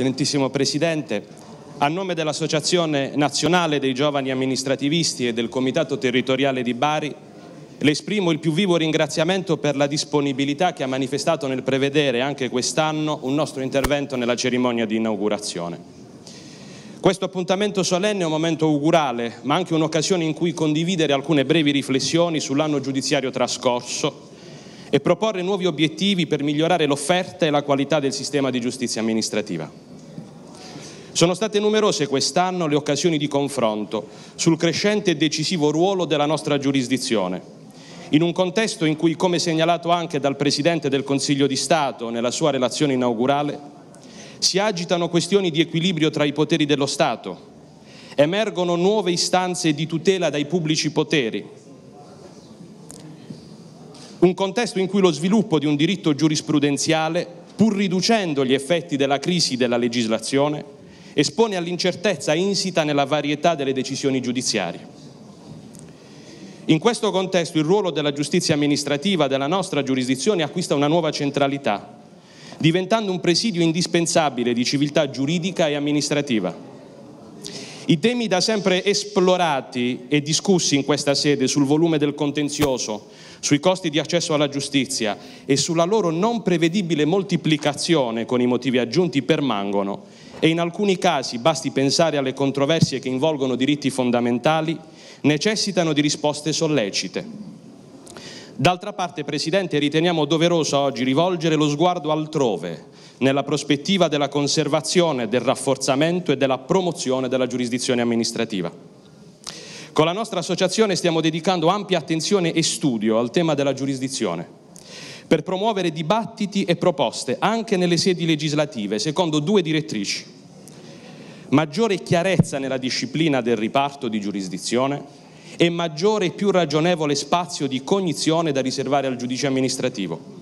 Eccellentissimo Presidente, a nome dell'Associazione Nazionale dei Giovani Amministrativisti e del Comitato Territoriale di Bari, le esprimo il più vivo ringraziamento per la disponibilità che ha manifestato nel prevedere anche quest'anno un nostro intervento nella cerimonia di inaugurazione. Questo appuntamento solenne è un momento augurale, ma anche un'occasione in cui condividere alcune brevi riflessioni sull'anno giudiziario trascorso e proporre nuovi obiettivi per migliorare l'offerta e la qualità del sistema di giustizia amministrativa. Sono state numerose quest'anno le occasioni di confronto sul crescente e decisivo ruolo della nostra giurisdizione, in un contesto in cui, come segnalato anche dal Presidente del Consiglio di Stato nella sua relazione inaugurale, si agitano questioni di equilibrio tra i poteri dello Stato, emergono nuove istanze di tutela dai pubblici poteri, un contesto in cui lo sviluppo di un diritto giurisprudenziale, pur riducendo gli effetti della crisi della legislazione, espone all'incertezza insita nella varietà delle decisioni giudiziarie. In questo contesto il ruolo della giustizia amministrativa della nostra giurisdizione acquista una nuova centralità, diventando un presidio indispensabile di civiltà giuridica e amministrativa i temi da sempre esplorati e discussi in questa sede sul volume del contenzioso, sui costi di accesso alla giustizia e sulla loro non prevedibile moltiplicazione con i motivi aggiunti permangono e in alcuni casi, basti pensare alle controversie che involgono diritti fondamentali, necessitano di risposte sollecite. D'altra parte, Presidente, riteniamo doveroso oggi rivolgere lo sguardo altrove, nella prospettiva della conservazione, del rafforzamento e della promozione della giurisdizione amministrativa. Con la nostra associazione stiamo dedicando ampia attenzione e studio al tema della giurisdizione per promuovere dibattiti e proposte anche nelle sedi legislative secondo due direttrici. Maggiore chiarezza nella disciplina del riparto di giurisdizione e maggiore e più ragionevole spazio di cognizione da riservare al giudice amministrativo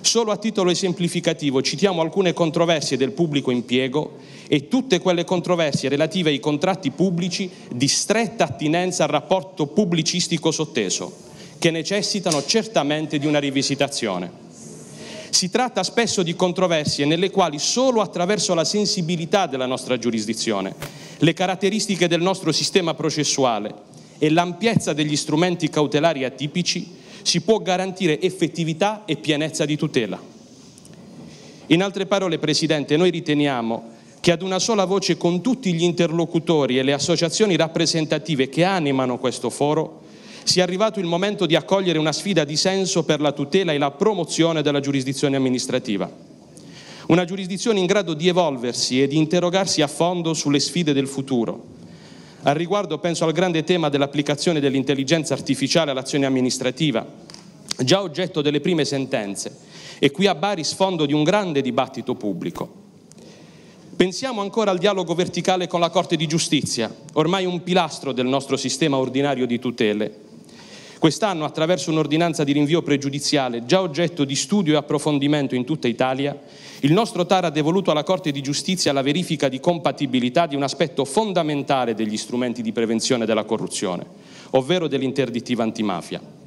Solo a titolo esemplificativo citiamo alcune controversie del pubblico impiego e tutte quelle controversie relative ai contratti pubblici di stretta attinenza al rapporto pubblicistico sotteso, che necessitano certamente di una rivisitazione. Si tratta spesso di controversie nelle quali solo attraverso la sensibilità della nostra giurisdizione, le caratteristiche del nostro sistema processuale e l'ampiezza degli strumenti cautelari atipici si può garantire effettività e pienezza di tutela. In altre parole, Presidente, noi riteniamo che ad una sola voce con tutti gli interlocutori e le associazioni rappresentative che animano questo foro sia arrivato il momento di accogliere una sfida di senso per la tutela e la promozione della giurisdizione amministrativa. Una giurisdizione in grado di evolversi e di interrogarsi a fondo sulle sfide del futuro, al riguardo penso al grande tema dell'applicazione dell'intelligenza artificiale all'azione amministrativa, già oggetto delle prime sentenze e qui a Bari sfondo di un grande dibattito pubblico. Pensiamo ancora al dialogo verticale con la Corte di Giustizia, ormai un pilastro del nostro sistema ordinario di tutele, Quest'anno, attraverso un'ordinanza di rinvio pregiudiziale già oggetto di studio e approfondimento in tutta Italia, il nostro TAR ha devoluto alla Corte di Giustizia la verifica di compatibilità di un aspetto fondamentale degli strumenti di prevenzione della corruzione, ovvero dell'interdittiva antimafia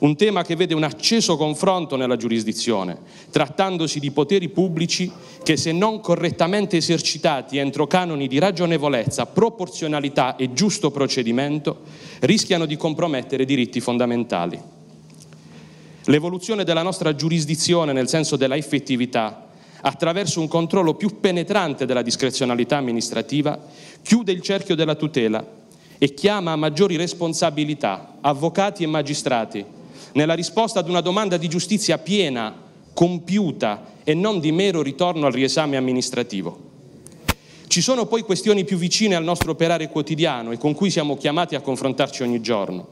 un tema che vede un acceso confronto nella giurisdizione, trattandosi di poteri pubblici che se non correttamente esercitati entro canoni di ragionevolezza, proporzionalità e giusto procedimento, rischiano di compromettere diritti fondamentali. L'evoluzione della nostra giurisdizione nel senso della effettività attraverso un controllo più penetrante della discrezionalità amministrativa, chiude il cerchio della tutela e chiama a maggiori responsabilità avvocati e magistrati nella risposta ad una domanda di giustizia piena, compiuta e non di mero ritorno al riesame amministrativo. Ci sono poi questioni più vicine al nostro operare quotidiano e con cui siamo chiamati a confrontarci ogni giorno.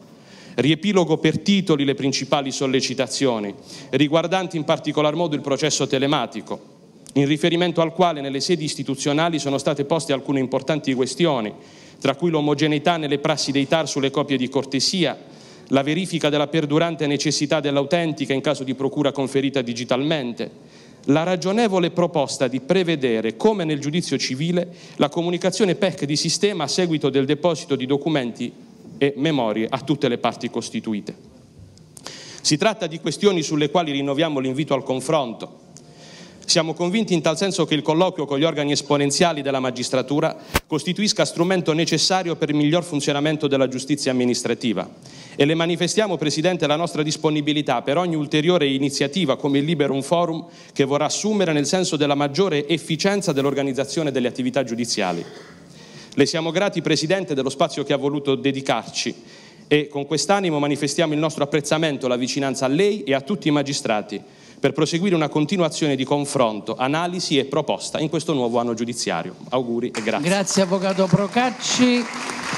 Riepilogo per titoli le principali sollecitazioni, riguardanti in particolar modo il processo telematico, in riferimento al quale nelle sedi istituzionali sono state poste alcune importanti questioni, tra cui l'omogeneità nelle prassi dei TAR sulle copie di cortesia, la verifica della perdurante necessità dell'autentica in caso di procura conferita digitalmente, la ragionevole proposta di prevedere, come nel giudizio civile, la comunicazione PEC di sistema a seguito del deposito di documenti e memorie a tutte le parti costituite. Si tratta di questioni sulle quali rinnoviamo l'invito al confronto. Siamo convinti in tal senso che il colloquio con gli organi esponenziali della magistratura costituisca strumento necessario per il miglior funzionamento della giustizia amministrativa e le manifestiamo, Presidente, la nostra disponibilità per ogni ulteriore iniziativa come il Liberum Forum che vorrà assumere nel senso della maggiore efficienza dell'organizzazione delle attività giudiziali. Le siamo grati, Presidente, dello spazio che ha voluto dedicarci e con quest'animo manifestiamo il nostro apprezzamento, la vicinanza a lei e a tutti i magistrati per proseguire una continuazione di confronto, analisi e proposta in questo nuovo anno giudiziario. Auguri e grazie. Grazie Avvocato Procacci.